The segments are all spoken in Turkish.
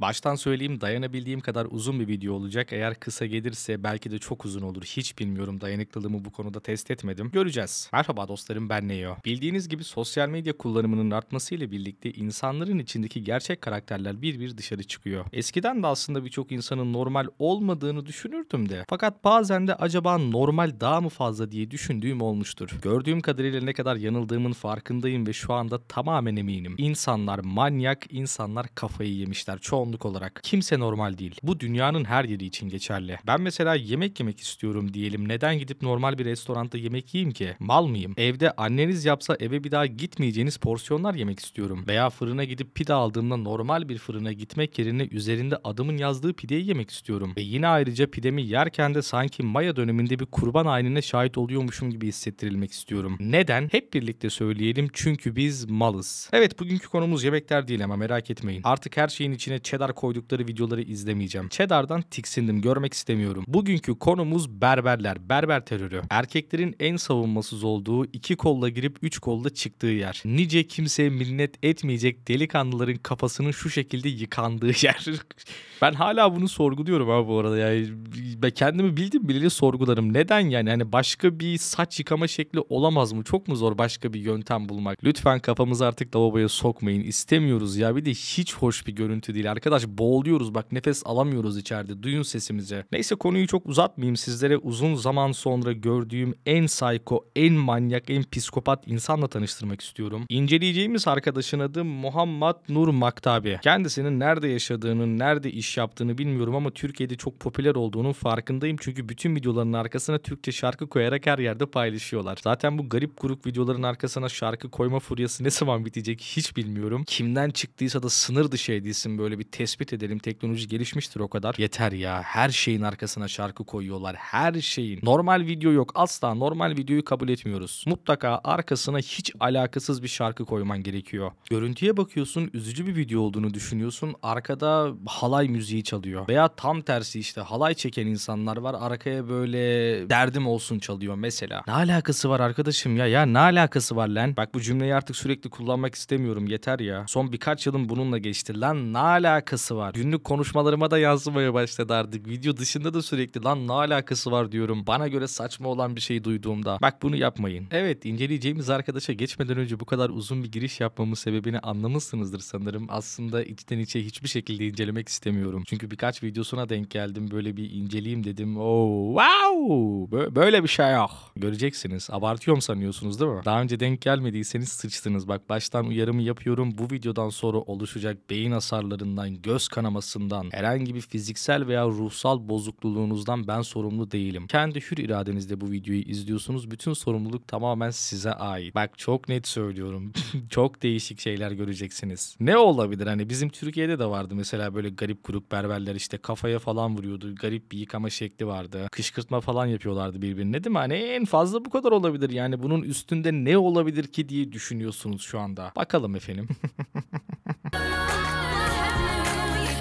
Baştan söyleyeyim dayanabildiğim kadar uzun bir video olacak. Eğer kısa gelirse belki de çok uzun olur. Hiç bilmiyorum dayanıklılığımı bu konuda test etmedim. Göreceğiz. Merhaba dostlarım ben Neo. Bildiğiniz gibi sosyal medya kullanımının artmasıyla birlikte insanların içindeki gerçek karakterler bir bir dışarı çıkıyor. Eskiden de aslında birçok insanın normal olmadığını düşünürdüm de. Fakat bazen de acaba normal daha mı fazla diye düşündüğüm olmuştur. Gördüğüm kadarıyla ne kadar yanıldığımın farkındayım ve şu anda tamamen eminim. İnsanlar manyak, insanlar kafayı yemişler. Çoğun toplumluk olarak. Kimse normal değil. Bu dünyanın her yeri için geçerli. Ben mesela yemek yemek istiyorum diyelim. Neden gidip normal bir restoranda yemek yiyeyim ki? Mal mıyım? Evde anneniz yapsa eve bir daha gitmeyeceğiniz porsiyonlar yemek istiyorum. Veya fırına gidip pide aldığımda normal bir fırına gitmek yerine üzerinde adımın yazdığı pideyi yemek istiyorum. Ve yine ayrıca pidemi yerken de sanki Maya döneminde bir kurban ayinine şahit oluyormuşum gibi hissettirilmek istiyorum. Neden? Hep birlikte söyleyelim çünkü biz malız. Evet bugünkü konumuz yemekler değil ama merak etmeyin. Artık her şeyin içine çet kadar koydukları videoları izlemeyeceğim. Cheddar'dan tiksindim görmek istemiyorum. Bugünkü konumuz berberler, berber terörü. Erkeklerin en savunmasız olduğu iki kolla girip üç kolla çıktığı yer. Nice kimse minnet etmeyecek delikanlıların kafasının şu şekilde yıkandığı yer. ben hala bunu sorguluyorum ha bu arada yani. Ben kendimi bildim bileli sorgularım. Neden yani? Hani başka bir saç yıkama şekli olamaz mı? Çok mu zor başka bir yöntem bulmak? Lütfen kafamızı artık lavaboya sokmayın. İstemiyoruz ya. Bir de hiç hoş bir görüntü değil. Arkadaş boğuluyoruz bak nefes alamıyoruz içeride. Duyun sesimize. Neyse konuyu çok uzatmayayım. Sizlere uzun zaman sonra gördüğüm en sayko, en manyak, en psikopat insanla tanıştırmak istiyorum. İnceleyeceğimiz arkadaşın adı Muhammed Nur Maktabi. Kendisinin nerede yaşadığını, nerede iş yaptığını bilmiyorum ama Türkiye'de çok popüler olduğunun farkındayım. Çünkü bütün videolarının arkasına Türkçe şarkı koyarak her yerde paylaşıyorlar. Zaten bu garip grup videoların arkasına şarkı koyma furyası ne zaman bitecek hiç bilmiyorum. Kimden çıktıysa da sınır dışı edilsin böyle bir tespit edelim. Teknoloji gelişmiştir o kadar. Yeter ya. Her şeyin arkasına şarkı koyuyorlar. Her şeyin. Normal video yok. Asla normal videoyu kabul etmiyoruz. Mutlaka arkasına hiç alakasız bir şarkı koyman gerekiyor. Görüntüye bakıyorsun. Üzücü bir video olduğunu düşünüyorsun. Arkada halay müziği çalıyor. Veya tam tersi işte halay çeken insanlar var. Arkaya böyle derdim olsun çalıyor mesela. Ne alakası var arkadaşım ya? Ya ne alakası var lan? Bak bu cümleyi artık sürekli kullanmak istemiyorum. Yeter ya. Son birkaç yılım bununla geçti. Lan ne alakası alakası var? Günlük konuşmalarıma da yansımaya başladı artık. Video dışında da sürekli lan ne alakası var diyorum. Bana göre saçma olan bir şey duyduğumda. Bak bunu yapmayın. Evet inceleyeceğimiz arkadaşa geçmeden önce bu kadar uzun bir giriş yapmamın sebebini anlamışsınızdır sanırım. Aslında içten içe hiçbir şekilde incelemek istemiyorum. Çünkü birkaç videosuna denk geldim. Böyle bir inceleyeyim dedim. Oo, oh, wow! Böyle bir şey yok. Göreceksiniz. Abartıyorum sanıyorsunuz değil mi? Daha önce denk gelmediyseniz sıçtınız. Bak baştan uyarımı yapıyorum. Bu videodan sonra oluşacak beyin hasarlarından travmalardan, göz kanamasından, herhangi bir fiziksel veya ruhsal bozukluluğunuzdan ben sorumlu değilim. Kendi hür iradenizle bu videoyu izliyorsunuz. Bütün sorumluluk tamamen size ait. Bak çok net söylüyorum. çok değişik şeyler göreceksiniz. Ne olabilir? Hani bizim Türkiye'de de vardı mesela böyle garip kuruk berberler işte kafaya falan vuruyordu. Garip bir yıkama şekli vardı. Kışkırtma falan yapıyorlardı birbirine değil mi? Hani en fazla bu kadar olabilir. Yani bunun üstünde ne olabilir ki diye düşünüyorsunuz şu anda. Bakalım efendim.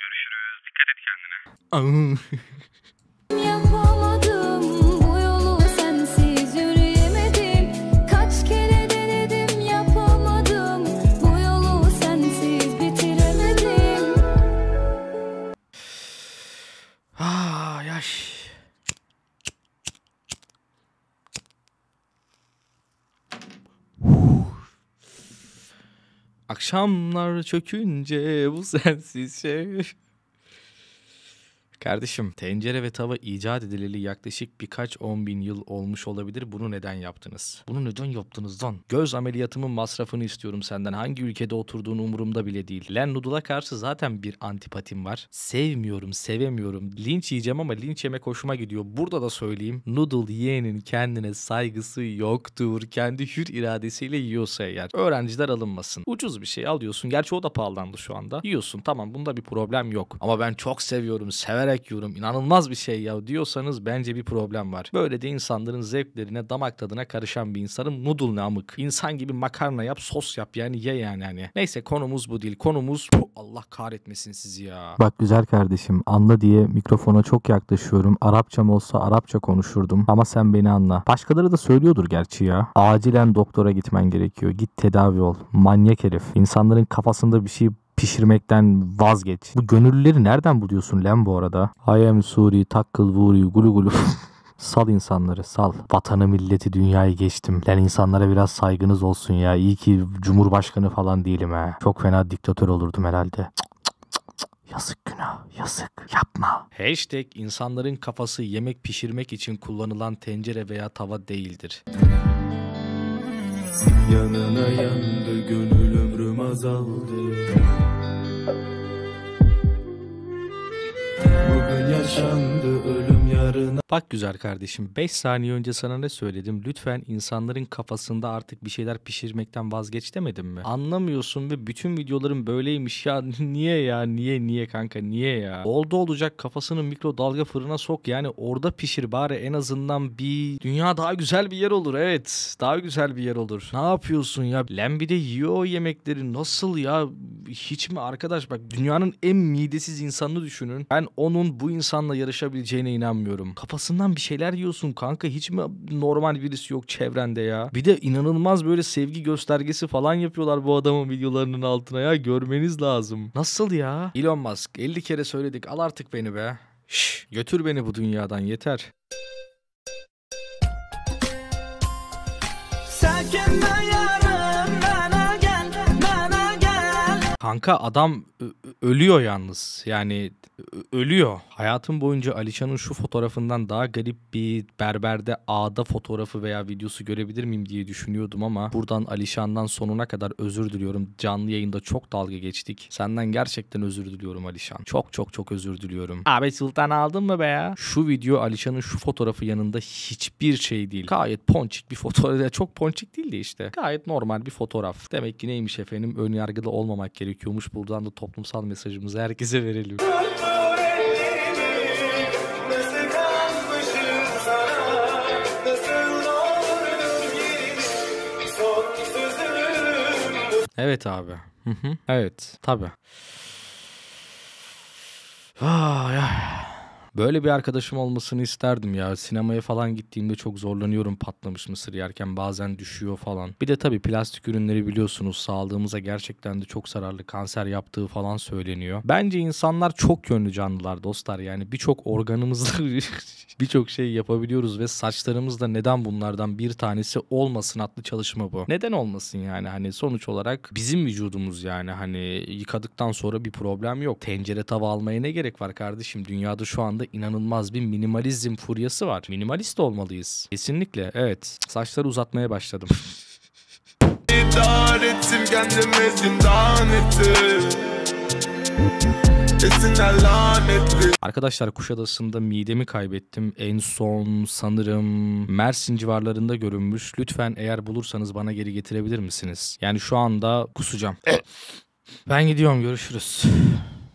Görüşürüz. Dikkat et kendine. Akşamlar çökünce bu sensiz şey. Kardeşim tencere ve tava icat edileli yaklaşık birkaç on bin yıl olmuş olabilir. Bunu neden yaptınız? Bunu neden yaptınız lan? Göz ameliyatımın masrafını istiyorum senden. Hangi ülkede oturduğun umurumda bile değil. Len Noodle'a karşı zaten bir antipatim var. Sevmiyorum, sevemiyorum. Linç yiyeceğim ama linç yemek hoşuma gidiyor. Burada da söyleyeyim. Noodle yiyenin kendine saygısı yoktur. Kendi hür iradesiyle yiyorsa eğer. Öğrenciler alınmasın. Ucuz bir şey alıyorsun. Gerçi o da pahalandı şu anda. Yiyorsun tamam bunda bir problem yok. Ama ben çok seviyorum. Severek yemek yiyorum inanılmaz bir şey ya diyorsanız bence bir problem var. Böyle de insanların zevklerine damak tadına karışan bir insanım. Noodle namık. İnsan gibi makarna yap sos yap yani ye yani hani. Neyse konumuz bu değil. Konumuz Puh, Allah kahretmesin sizi ya. Bak güzel kardeşim anla diye mikrofona çok yaklaşıyorum. Arapçam olsa Arapça konuşurdum ama sen beni anla. Başkaları da söylüyordur gerçi ya. Acilen doktora gitmen gerekiyor. Git tedavi ol. Manyak herif. İnsanların kafasında bir şey pişirmekten vazgeç. Bu gönüllüleri nereden buluyorsun lan bu arada? I am Suri, takkıl vuri, gulu gulu. Sal insanları sal. Vatanı milleti dünyayı geçtim. Lan insanlara biraz saygınız olsun ya. İyi ki cumhurbaşkanı falan değilim ha. Çok fena diktatör olurdum herhalde. Yazık günah, yazık. Yapma. Hashtag insanların kafası yemek pişirmek için kullanılan tencere veya tava değildir. Yanına yandı gönül ömrüm azaldı. yaşandı ölüm yarına. Bak güzel kardeşim 5 saniye önce sana ne söyledim? Lütfen insanların kafasında artık bir şeyler pişirmekten vazgeç demedim mi? Anlamıyorsun ve bütün videolarım böyleymiş ya niye ya niye niye kanka niye ya? Oldu olacak kafasını mikrodalga fırına sok yani orada pişir bari en azından bir dünya daha güzel bir yer olur evet daha güzel bir yer olur. Ne yapıyorsun ya? Lembi de yiyor o yemekleri nasıl ya? Hiç mi arkadaş bak dünyanın en midesiz insanını düşünün. Ben onun bu insanla yarışabileceğine inanmıyorum diyorum. Kafasından bir şeyler yiyorsun kanka. Hiç mi normal birisi yok çevrende ya? Bir de inanılmaz böyle sevgi göstergesi falan yapıyorlar bu adamın videolarının altına ya. Görmeniz lazım. Nasıl ya? Elon Musk 50 kere söyledik al artık beni be. Şş, götür beni bu dünyadan yeter. Sakin ben ya. Kanka adam ölüyor yalnız. Yani ölüyor. Hayatım boyunca Alişan'ın şu fotoğrafından daha garip bir berberde ağda fotoğrafı veya videosu görebilir miyim diye düşünüyordum ama buradan Alişan'dan sonuna kadar özür diliyorum. Canlı yayında çok dalga geçtik. Senden gerçekten özür diliyorum Alişan. Çok çok çok özür diliyorum. Abi Sultan aldın mı be ya? Şu video Alişan'ın şu fotoğrafı yanında hiçbir şey değil. Gayet ponçik bir fotoğraf. Çok ponçik değildi işte. Gayet normal bir fotoğraf. Demek ki neymiş efendim ön yargılı olmamak gerekiyor gerekiyormuş. Buradan da toplumsal mesajımızı herkese verelim. Evet abi. Evet tabi. Ah, ya. Böyle bir arkadaşım olmasını isterdim ya. Sinemaya falan gittiğimde çok zorlanıyorum patlamış mısır yerken bazen düşüyor falan. Bir de tabii plastik ürünleri biliyorsunuz sağlığımıza gerçekten de çok zararlı kanser yaptığı falan söyleniyor. Bence insanlar çok yönlü canlılar dostlar. Yani birçok organımızla birçok şey yapabiliyoruz ve saçlarımızda neden bunlardan bir tanesi olmasın adlı çalışma bu. Neden olmasın yani hani sonuç olarak bizim vücudumuz yani hani yıkadıktan sonra bir problem yok. Tencere tava almaya ne gerek var kardeşim? Dünyada şu anda da inanılmaz bir minimalizm furyası var. Minimalist olmalıyız. Kesinlikle evet. Saçları uzatmaya başladım. İdare ettim kendimi zindan Arkadaşlar Kuşadası'nda midemi kaybettim. En son sanırım Mersin civarlarında görünmüş. Lütfen eğer bulursanız bana geri getirebilir misiniz? Yani şu anda kusacağım. ben gidiyorum görüşürüz.